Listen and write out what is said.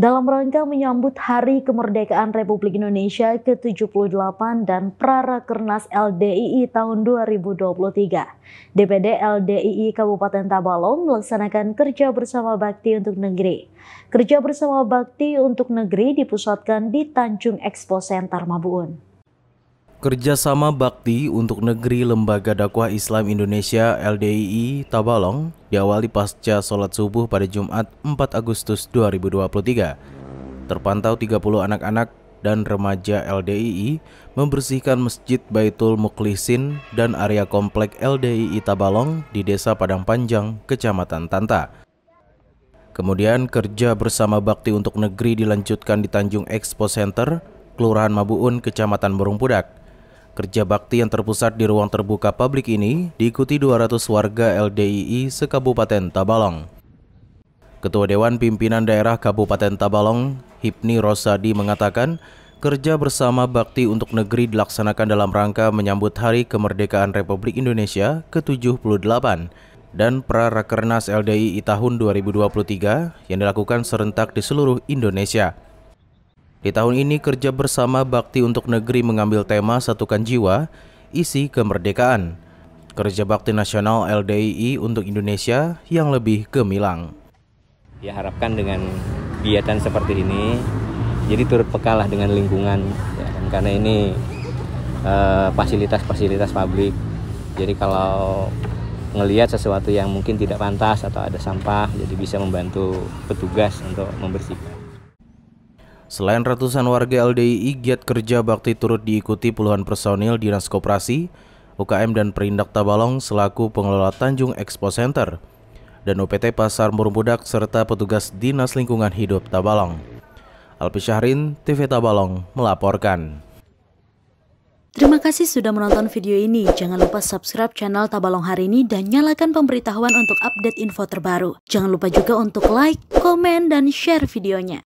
dalam rangka menyambut Hari Kemerdekaan Republik Indonesia ke-78 dan Prarakernas LDII tahun 2023. DPD LDII Kabupaten Tabalong melaksanakan kerja bersama bakti untuk negeri. Kerja bersama bakti untuk negeri dipusatkan di Tanjung Expo Center Mabuun. Kerjasama Bakti untuk Negeri Lembaga Dakwah Islam Indonesia LDII Tabalong diawali pasca sholat subuh pada Jumat 4 Agustus 2023. Terpantau 30 anak-anak dan remaja LDII membersihkan Masjid Baitul Muklisin dan area komplek LDII Tabalong di Desa Padang Panjang, Kecamatan Tanta. Kemudian kerja bersama Bakti untuk Negeri dilanjutkan di Tanjung Expo Center, Kelurahan Mabuun, Kecamatan Burung Pudak. Kerja bakti yang terpusat di ruang terbuka publik ini diikuti 200 warga LDII sekabupaten Tabalong. Ketua Dewan Pimpinan Daerah Kabupaten Tabalong, Hipni Rosadi mengatakan, kerja bersama bakti untuk negeri dilaksanakan dalam rangka menyambut Hari Kemerdekaan Republik Indonesia ke-78 dan Prarakernas LDII tahun 2023 yang dilakukan serentak di seluruh Indonesia. Di tahun ini kerja bersama Bakti untuk Negeri mengambil tema Satukan Jiwa, Isi Kemerdekaan. Kerja Bakti Nasional LDII untuk Indonesia yang lebih gemilang. Ya harapkan dengan kegiatan seperti ini, jadi turut pekalah dengan lingkungan. Ya, karena ini eh, fasilitas-fasilitas eh, publik. Jadi kalau ngelihat sesuatu yang mungkin tidak pantas atau ada sampah, jadi bisa membantu petugas untuk membersihkan. Selain ratusan warga LDII, giat kerja bakti turut diikuti puluhan personil Dinas Koperasi, UKM dan Perindak Tabalong selaku pengelola Tanjung Expo Center, dan UPT Pasar Murumbudak serta petugas Dinas Lingkungan Hidup Tabalong. Alpi Syahrin, TV Tabalong melaporkan. Terima kasih sudah menonton video ini. Jangan lupa subscribe channel Tabalong hari ini dan nyalakan pemberitahuan untuk update info terbaru. Jangan lupa juga untuk like, komen, dan share videonya.